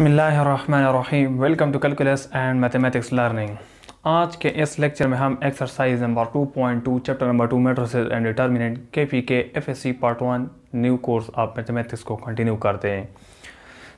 बसमीम welcome to calculus and mathematics learning आज के इस लेक्चर में हम exercise number 2.2 chapter number 2 matrices and determinant K P K F S C part one new course of mathematics को continue करते हैं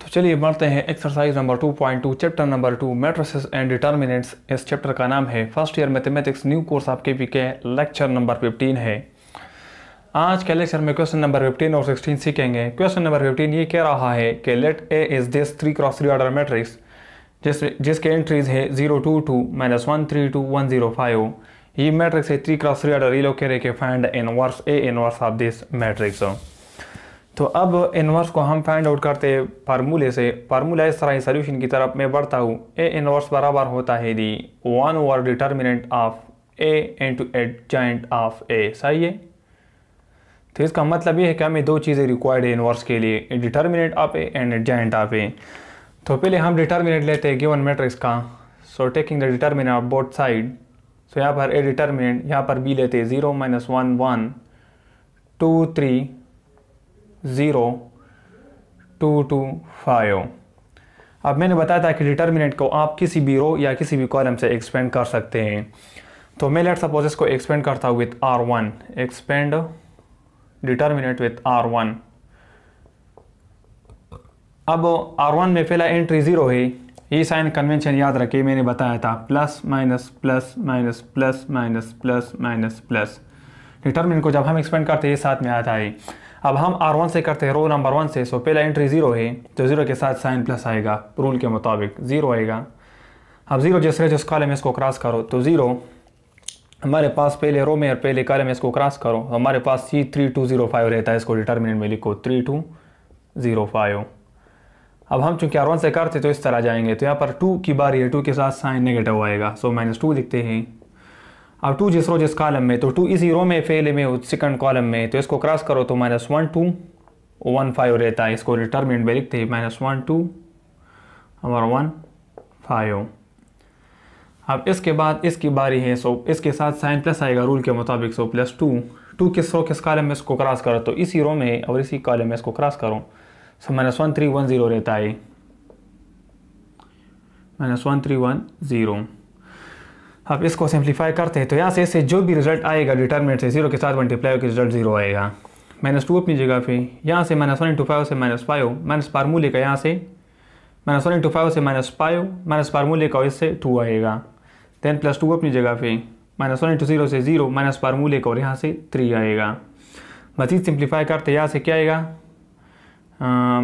तो चलिए बढ़ते हैं exercise number 2.2 chapter number 2 matrices and determinants इस चैप्टर का नाम है first year mathematics new course of K P K lecture number fifteen है आज के लेक्चर में क्वेश्चन नंबर 15 और 16 सीखेंगे क्वेश्चन नंबर 15 ये कह रहा है कि let A is this three cross three order matrix जिस जिसके एंट्रीज है zero two two minus one three two one zero five ये मैट्रिक्स है थ्री क्रॉस थ्री ऑर्डर ये लोग कह रहे कि फाइंड वर्स A inverse of this matrix तो अब इनवर्स को हम फाइंड आउट करते हैं फार्मूले से फार्मूला इस तरह ही सोल्यूशन की तरफ मैं बढ़ता हूँ ए इनवर्स बराबर होता है the one over determinant of A into adjoint of A सही है तो इसका मतलब ये है कि हमें दो चीज़ें रिक्वायर्ड है इनवर्स के लिए डिटर्मिनेट आप ए एंड एडजाइंट आप ए तो पहले हम डिटर्मिनेट लेते हैं गिवन मैट्रिक्स का so taking the determinant of both side so यहाँ पर ए डिटर्मिनेट यहाँ पर बी लेते हैं zero minus one one two three zero two two five अब मैंने बताया था कि डिटर्मिनेट को आप किसी भी रो या किसी भी कॉलम से एक्सपेंड कर सकते हैं तो मैं लेट सपोज इसको एक्सपेंड करता हूँ with R one expand determinant with R one अब आर वन में पहला एंट्री ज़ीरो है ये साइन कन्वेंशन याद रखे मैंने बताया था plus minus plus minus plus minus plus minus plus determinant को जब हम एक्सपेंड करते हैं ये साथ में आता है अब हम आर वन से करते हैं रो नंबर वन से सो पहला एंट्री ज़ीरो है तो ज़ीरो के साथ साइन प्लस आएगा रूल के मुताबिक ज़ीरो आएगा अब ज़ीरो जिस रहे जिस कॉलम इसको क्रॉस करो तो ज़ीरो हमारे पास पहले रो में और पहले कॉलम में इसको क्रॉस करो हमारे पास C three two zero five रहता है इसको डिटर्मिनेंट में लिखो थ्री टू ज़ीरो फाइव अब हम चूंकि आर से करते तो इस तरह जाएंगे तो यहाँ पर टू की बार ये टू के साथ साइन नेगेटिव आएगा सो माइनस टू लिखते हैं अब टू जिस रो जिस कॉलम में तो टू इसी रो में फेले में सेकंड कॉलम में तो इसको क्रॉस करो तो minus one two one five रहता है इसको डिटर्मिनेंट में लिखते हैं माइनस वन टू और वन फाइव अब इसके बाद इसकी बारी है सो इसके साथ साइन प्लस आएगा रूल के मुताबिक सो प्लस टू टू किस रो किस कॉलम में इसको क्रॉस करो तो इसी रो में और इसी कॉलम में इसको क्रॉस करो so minus one three one zero रहता है minus one three one zero अब इसको सिंप्लीफाई करते हैं तो यहाँ से इससे जो भी रिजल्ट आएगा डिटर्मिनेट से जीरो के साथ मल्टीप्लाई होकर रिजल्ट जीरो आएगा माइनस टू अपनी जगह पे यहाँ से माइनस वन इंटू फाइव से माइनस फाइव माइनस फार्मूले का यहाँ से माइनस वन इंटू फाइव से माइनस फाइव माइनस फार्मूले का इससे टू आएगा टेन प्लस टू अपनी जगह पे माइनस वन इंटू जीरो से ज़ीरो माइनस फार्मूले का और यहाँ से थ्री आएगा मजीद सिंप्लीफाई करते यहाँ से क्या आएगा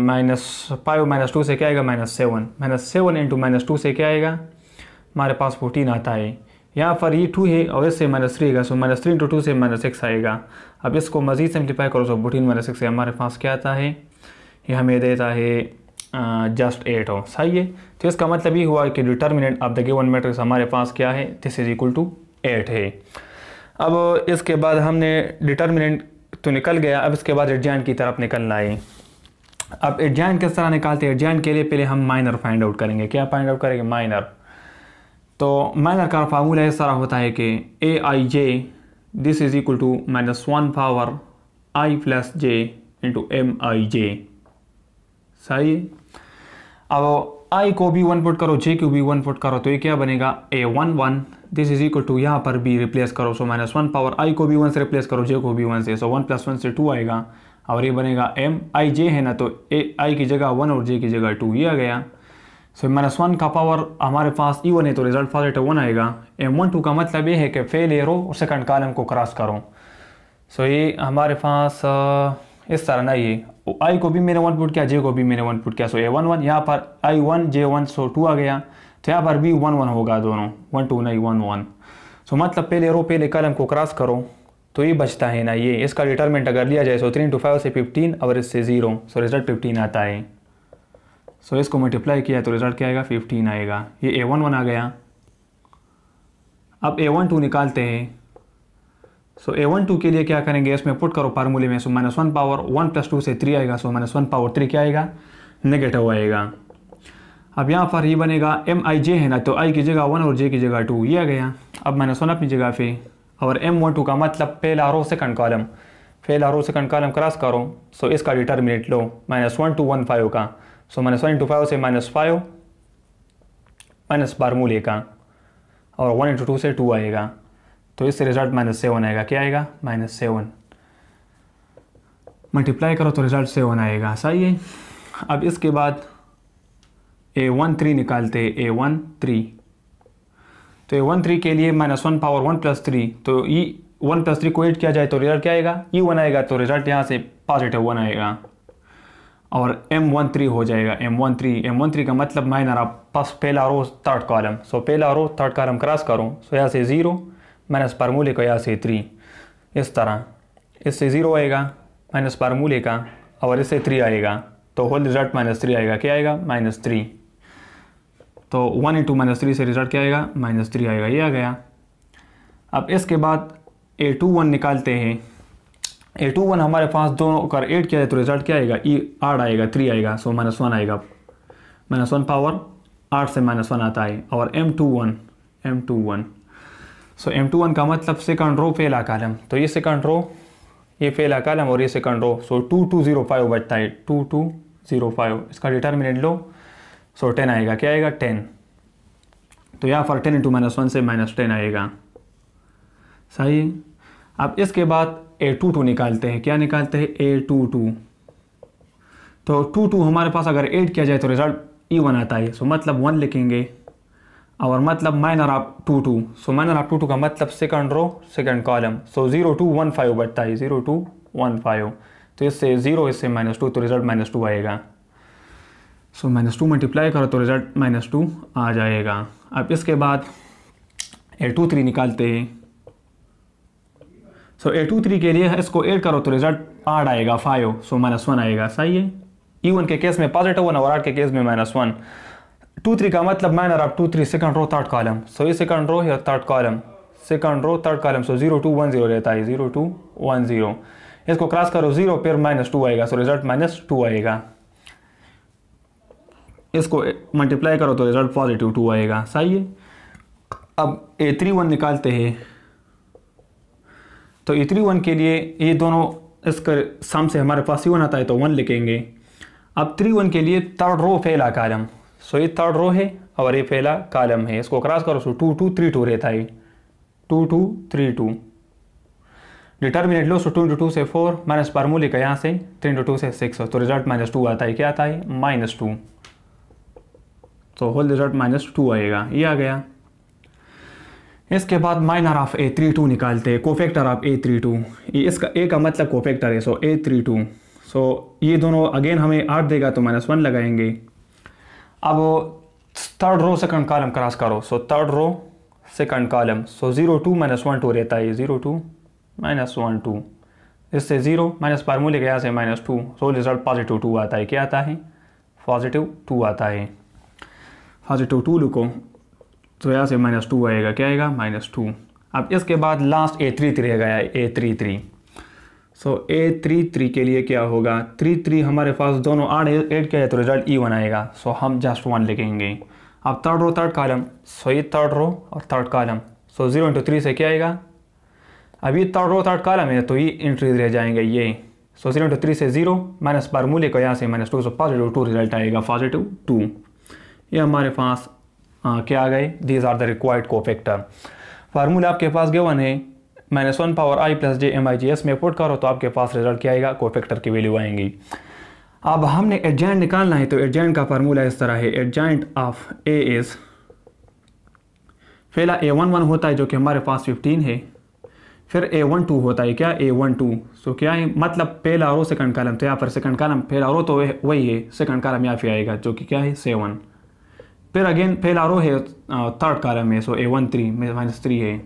माइनस फाइव माइनस टू से क्या आएगा minus seven minus seven into minus two से क्या आएगा हमारे पास फोर्टीन आता है यहाँ पर ये टू है और इससे माइनस थ्री आएगा so minus three into two से माइनस सिक्स आएगा अब इसको मजीद सिंप्लीफाई करो सो फोर्टीन माइनस सिक्स हमारे पास क्या आता है ये हमें देता है जस्ट एट हो सही है तो इसका मतलब ये हुआ कि determinant of the given matrix हमारे पास क्या है this is equal to eight है अब इसके बाद हमने डिटर्मिनेंट तो निकल गया अब इसके बाद एडजैन की तरफ निकलना है अब एडजैन किस तरह निकालते हैं एडजैन के लिए पहले हम माइनर फाइंड आउट करेंगे क्या फाइंड आउट करेंगे माइनर तो माइनर का फार्मूला इस तरह होता है कि A I J this is equal to minus one power I plus J into M I J सही है अब आई को भी वन पुट करो जे को भी वन पुट करो तो ये क्या बनेगा A one one this is equal to यहाँ पर भी रिप्लेस करो so minus one power I को भी वन से रिप्लेस करो जे को भी वन से सो वन प्लस वन से टू आएगा और ये बनेगा एम आई जे है ना तो ए आई की जगह वन और जे की जगह टू ये आ गया सो माइनस वन का पावर हमारे पास ई वन है तो result positive one M one two टू का मतलब ये है कि फेल एरो और सेकंड कॉलम को क्रॉस करो सो so, ये हमारे पास इस तरह ना ये आई को भी मैंने वन पुट किया जे को भी मैंने वन पुट किया सो ए वन वन यहाँ पर I one J one so two आ गया तो यहाँ पर भी वन वन होगा दोनों वन टू नहीं वन वन सो मतलब पहले रो पहले कलम को क्रॉस करो तो ये बचता है ना ये इसका डिटर्मेंट अगर लिया जाए सो थ्री इंटू फाइव से फिफ्टीन और इससे ज़ीरो सो रिजल्ट फिफ्टीन आता है सो इसको मल्टीप्लाई किया तो रिजल्ट क्या आएगा फिफ्टीन आएगा ये ए वन वन आ गया अब ए वन टू निकालते हैं सो ए वन टू के लिए क्या करेंगे इसमें पुट करो फार्मूले में so minus one power one plus two से थ्री आएगा so minus one power three क्या आएगा नेगेटिव आएगा अब यहाँ पर ये बनेगा एम आई जे है ना तो आई की जगह वन और जे की जगह टू ये आ गया अब माइनस वन अपनी जगह फिर और एम वन टू का मतलब पहला रो सेकंड कॉलम पहला रो सेकंड कॉलम क्रॉस करो सो इसका डिटर्मिनेट लो minus one two one five का so minus one into five से माइनस फाइव माइनस फार्मूले का और वन इंटू टू से टू आएगा तो इससे रिजल्ट माइनस सेवन आएगा क्या आएगा माइनस सेवन मल्टीप्लाई करो तो रिजल्ट सेवन आएगा सही है अब इसके बाद ए वन थ्री निकालते ए वन थ्री तो ए वन थ्री के लिए minus one power one plus three तो ई वन प्लस थ्री को एड किया जाए तो रिजल्ट क्या आएगा ई e वन आएगा तो रिजल्ट यहाँ से पॉजिटिव वन आएगा और एम वन थ्री हो जाएगा M one three M one three का मतलब माइनर आप पास पहला रो थर्ड कॉलम सो पहला रो थर्ड कॉलम क्रॉस करो सो यहाँ से ज़ीरो माइनस फार्मूले का यहाँ से थ्री इस तरह इससे ज़ीरो आएगा माइनस फार्मूले का और इससे थ्री आएगा तो होल रिजल्ट माइनस थ्री आएगा क्या आएगा माइनस थ्री तो वन इंटू माइनस थ्री से रिजल्ट क्या आएगा माइनस थ्री आएगा ये आ गया अब इसके बाद ए टू वन निकालते हैं ए टू वन हमारे पास दोनों अगर एड किया जाए तो रिजल्ट क्या आएगा ई e आठ आएगा थ्री आएगा सो माइनस वन आएगा माइनस वन पावर आठ से माइनस वन आता है और M two one M two one so M two one का मतलब सेकंड रो पहला कालम तो ये सेकंड रो ये पहला कालम और ये second row so two two zero five बचता है टू टू जीरो फाइव इसका डिटर्मिनेंट लो सो टेन आएगा क्या आएगा टेन तो यहाँ पर टेन इंटू माइनस वन से माइनस टेन आएगा सही अब इसके बाद ए टू टू निकालते हैं क्या निकालते हैं ए टू टू तो टू टू हमारे पास अगर एड किया जाए तो रिजल्ट ई वन आता है सो मतलब वन लिखेंगे और मतलब माइनर आप टू टू सो माइनर आप टू टू का मतलब second row second column so zero two one five बचता है जीरो टू वन फाइव तो इससे जीरो इससे माइनस टू तो रिजल्ट माइनस टू आएगा सो माइनस टू मल्टीप्लाई करो तो रिजल्ट माइनस टू आ जाएगा अब इसके बाद ए टू थ्री निकालते हैं सो ए टू थ्री के लिए इसको एड करो तो रिजल्ट आठ आएगा फाइव सो माइनस वन आएगा सही है ई e वन के केस में पॉजिटिव वन और आठ के केस में माइनस वन टू थ्री का मतलब minor of two three second row third column so ये सेकंड रो या third column second row third column so zero two one zero रहता है जीरो टू वन जीरो इसको cross करो zero फिर minus two आएगा सो रिजल्ट माइनस टू आएगा इसको मल्टीप्लाई करो तो रिजल्ट पॉजिटिव टू आएगा सही है अब ए थ्री वन निकालते हैं तो ए थ्री वन के लिए ये दोनों इसका सम से हमारे पास ही वन आता है तो वन लिखेंगे अब थ्री वन के लिए थर्ड रो फेला कॉलम सो ये थर्ड रो है और ये पहला कॉलम है इसको क्रॉस करो so two two three two रहता है two two three two determinant लो सो टू इंटू टू से फोर माइनस फार्मूले का यहाँ से थ्री इंटू टू से सिक्स तो रिजल्ट माइनस टू आता है क्या आता है माइनस टू तो होल रिजल्ट माइनस टू आएगा ये आ गया इसके बाद minor of A three two निकालते हैं cofactor of A three two इसका ए का मतलब कोफेक्टर है सो ए थ्री टू सो ये दोनों अगेन हमें आठ देगा तो माइनस वन लगाएंगे अब third row second column cross करो so third row second column so zero two minus one two रहता है zero two minus one two इससे ज़ीरो माइनस फार्मूले के यहाँ से minus two so result positive two आता है क्या आता है पॉजिटिव टू आता है पॉजिटिव टू लिखो तो यहाँ से माइनस टू आएगा क्या आएगा माइनस टू अब इसके बाद लास्ट ए थ्री थ्री गया A three three so A three three के लिए क्या होगा थ्री थ्री हमारे पास दोनों आठ एड किया जाए तो रिजल्ट ई वन आएगा सो हम जस्ट वन लिखेंगे अब third row third column so ये थर्ड रो और third column so zero into three से क्या आएगा अभी थर्ड रो थर्ड कॉलम है तो ये इंट्रीज रह जाएंगे ये सो जीरो इंटू थ्री से जीरो माइनस बारमूले को यहाँ से minus two so positive two result आएगा पॉजिटिव टू ये हमारे पास क्या आ गए these are the required cofactor formula आपके पास गेवन है minus one power I plus J M I G S में पुट करो तो आपके पास रिजल्ट क्या आएगा फैक्टर की वैल्यू आएंगी अब हमने एडजाइंट निकालना है तो एडजाइंट का फार्मूला इस तरह है एडजाइंट ऑफ ए इज़ पहला ए वन वन होता है जो कि हमारे पास फिफ्टीन है फिर ए वन टू होता है क्या ए वन टू सो क्या है मतलब पहला और सेकंड कालम तो यहाँ पर सेकंड कालम पहला और तो वही है सेकंड कालम या फिर आएगा जो कि क्या है सेवन फिर अगेन पहला आरो है थर्ड कालम में so A one three minus three है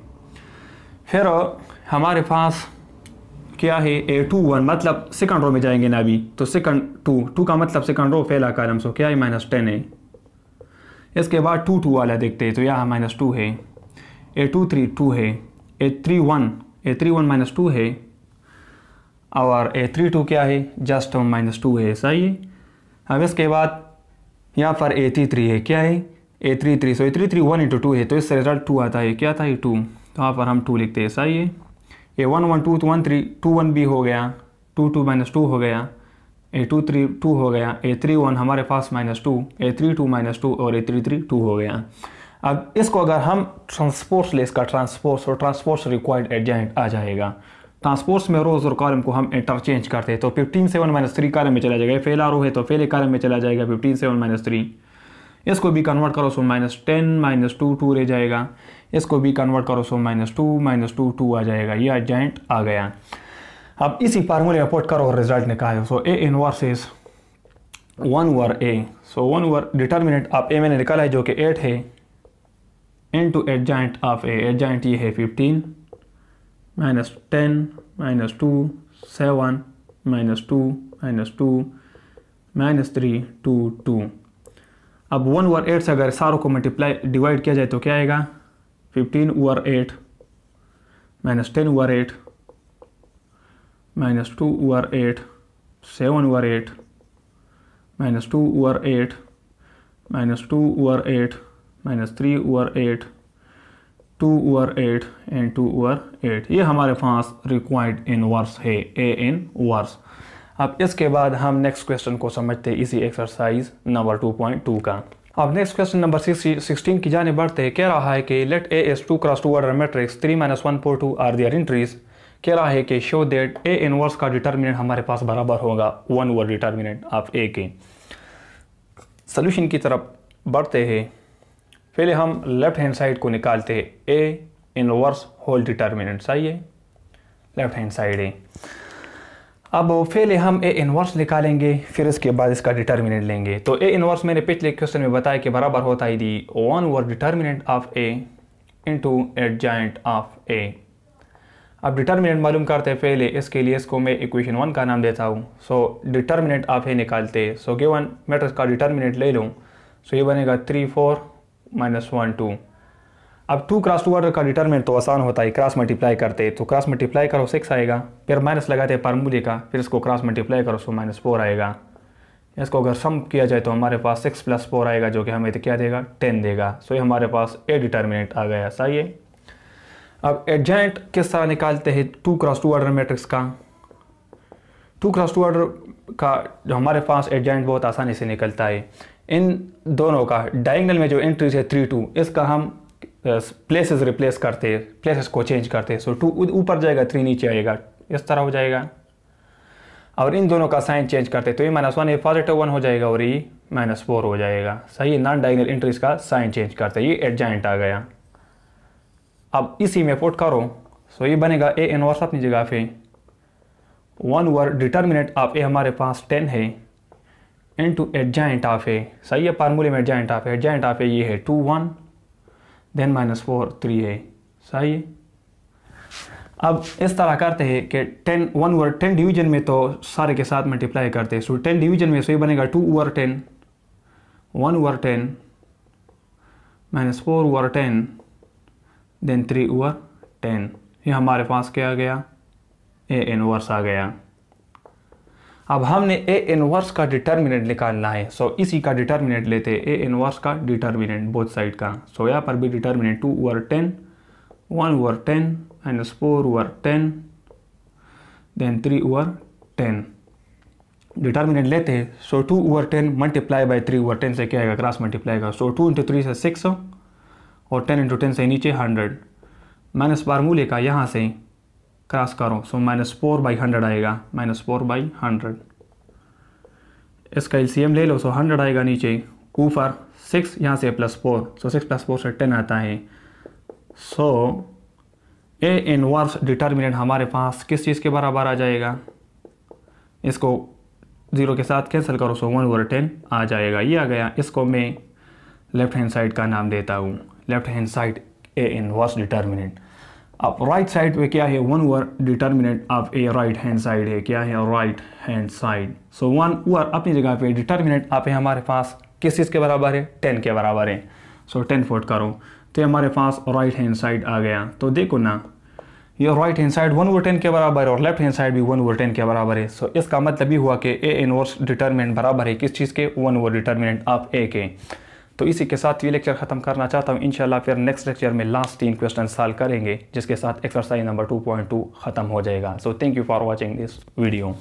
फिर हमारे पास क्या है ए टू वन मतलब सेकंड रो में जाएंगे ना अभी तो सेकंड टू टू का मतलब सेकंड रो पहला कॉलम सो क्या है माइनस टेन है इसके बाद टू टू वाला देखते हैं तो यहाँ माइनस टू है ए टू थ्री टू है A three one A three one minus two है और ए थ्री टू क्या है जस्ट माइनस टू है सही है अब इसके बाद यहाँ पर ए थ्री थ्री है क्या है A three three so A three three one into two है तो इससे रिजल्ट टू आता है क्या था ये टू तो यहाँ पर हम टू लिखते हैं सही है A one one two one three two one B हो गया टू टू माइनस टू हो गया ए टू थ्री टू हो गया ए थ्री वन हमारे पास minus two A three two minus two और ए थ्री थ्री टू हो गया अब इसको अगर हम ट्रांसपोर्ट्स ले इसका ट्रांसपोर्ट्स और ट्रांसपोर्ट्स रिक्वायर्ड एडजेंट आ जाएगा ट्रांसपोर्ट्स में रोज और कॉलम को हम इंटरचेंज करते हैं तो fifteen seven minus three column में चला जाएगा फेल रो है तो फेल एक कॉलम में चला जाएगा फिफ्टीन सेवन माइनस थ्री इसको भी कन्वर्ट करो so minus ten minus two two रह जाएगा इसको भी कन्वर्ट करो so minus two minus two two आ जाएगा ये एजेंट आ गया अब इसी फार्मूले में पुट करो और रिजल्ट निकालो so A inverse is one over A so one over determinant आप ए मैंने निकाला है जो कि एट है into adjoint of A adjoint ये है fifteen minus ten minus two seven minus two minus two minus three two two अब वन ओवर एट से अगर सारों को मल्टीप्लाई डिवाइड किया जाए तो क्या आएगा fifteen over eight minus ten over eight minus two over eight seven over eight minus two over eight minus two over eight minus three over eight two over eight and two over eight ये हमारे पास required in है ए इन verse अब इसके बाद हम next question को समझते हैं इसी exercise number two point two का अब नेक्स्ट क्वेश्चन नंबर सिक्सटीन की जाने बढ़ते हैं कह रहा है कि let A is two cross two order matrix three minus one four two are their entries कह रहा है कि शो देट ए इनवर्स का डिटर्मिनेंट हमारे पास बराबर होगा one over determinant of A के सोल्यूशन की तरफ बढ़ते हैं पहले हम लेफ्ट हैंड साइड को निकालते हैं ए इनवर्स होल डिटर्मिनेंट सही है लेफ्ट हैंड साइड है अब फेले हम ए इन्वर्स निकालेंगे फिर इसके बाद इसका डिटर्मिनेंट लेंगे तो ए इन्वर्स मैंने पिछले क्वेश्चन में बताया कि बराबर होता है the one over determinant of A into adjoint of A अब डिटर्मिनेंट मालूम करते हैं पहले इसके लिए इसको मैं इक्वेशन वन का नाम देता हूँ सो डिटर्मिनेंट ऑफ ए निकालते सो गिवन मैट्रिक्स का डिटर्मिनेंट ले लूँ सो ये बनेगा three four minus one two अब टू क्रॉस टू ऑर्डर का डिटर्मेंट तो आसान होता है क्रॉस मल्टीप्लाई करते तो क्रॉस मल्टीप्लाई करो सिक्स आएगा फिर माइनस लगाते हैं फार्मूले का फिर इसको क्रॉस मल्टीप्लाई करो सो माइनस फोर आएगा इसको अगर सम किया जाए तो हमारे पास सिक्स प्लस फोर आएगा जो कि हमें तो क्या देगा टेन देगा सो ये हमारे पास ए डिटर्मिनेंट आ गया सही है अब एडजेंट किस तरह निकालते हैं two cross two order matrix का टू क्रॉस टू ऑर्डर का जो हमारे पास एडजेंट बहुत आसानी से निकलता है इन दोनों का डाइंगल में जो एंट्रीज है थ्री टू इसका हम प्लेसेस रिप्लेस करते प्लेसेस को चेंज करते सो टू ऊपर जाएगा थ्री नीचे आएगा इस तरह हो जाएगा और इन दोनों का साइन चेंज करते तो ये माइनस वन ये पॉजिटिव वन हो जाएगा और ये माइनस फोर हो जाएगा सही नॉन डाइगनल इंट्रीज का साइन चेंज करते ये एडजाइंट आ गया अब इसी में पुट करो सो ये बनेगा ए इनवर्स अपनी जगह पे one over determinant of A हमारे पास टेन है into adjoint of A सही है फार्मूले में adjoint of adjoint of A ये है two one then minus four three ए सही है अब इस तरह करते हैं कि ten one over ten division में तो सारे के साथ मल्टीप्लाई करते हैं सो टेन डिवीजन में सो ये बनेगा two over ten one over ten minus four over ten then three over ten ये हमारे पास क्या आ गया ए ओवर्स आ गया अब हमने ए इनवर्स का डिटर्मिनेंट निकालना है सो so, इसी का डिटर्मिनेंट लेते हैं ए इनवर्स का डिटर्मिनेंट बोथ साइड का सो so, यहाँ पर भी determinant two over ten one over ten minus four over ten then three over ten determinant लेते हैं so two over ten multiply by three over ten से क्या आएगा क्रॉस मल्टीप्लाई का सो टू इंटू थ्री से six और ten into ten से नीचे हंड्रेड माइनस फार्मूले का यहाँ से क्रॉस करो so minus four by hundred आएगा माइनस फोर बाई हंड्रेड इसका एल ले लो सो हंड्रेड आएगा नीचे ऊपर सिक्स यहाँ से plus four so six plus four से टेन आता है सो ए इन वर्स डिटर्मिनेंट हमारे पास किस चीज़ के बराबर आ जाएगा इसको ज़ीरो के साथ कैंसिल करो सो वन ओवर टेन आ जाएगा ये आ गया इसको मैं लेफ़्ट हैंड साइड का नाम देता हूँ left hand side A inverse determinant अब राइट साइड पे क्या है one over determinant of A right hand side है क्या है right hand side so one over अपनी जगह पे डिटर्मिनेंट आप है हमारे पास किस चीज़ के बराबर है टेन के बराबर है सो टेन फोट करो तो हमारे पास राइट हैंड साइड आ गया तो देखो ना ये right hand side one over ten के बराबर है और लेफ्ट हैंड साइड भी वन ओवर टेन के बराबर है सो so, इसका मतलब ये हुआ कि ए इनवर्स डिटर्मिनेंट बराबर है किस चीज़ के one over determinant of A के तो इसी के साथ ये लेक्चर खत्म करना चाहता हूँ इंशाल्लाह फिर नेक्स्ट लेक्चर में लास्ट तीन क्वेश्चन सॉल्व करेंगे जिसके साथ एक्सरसाइज नंबर 2.2 ख़त्म हो जाएगा so thank you for watching this video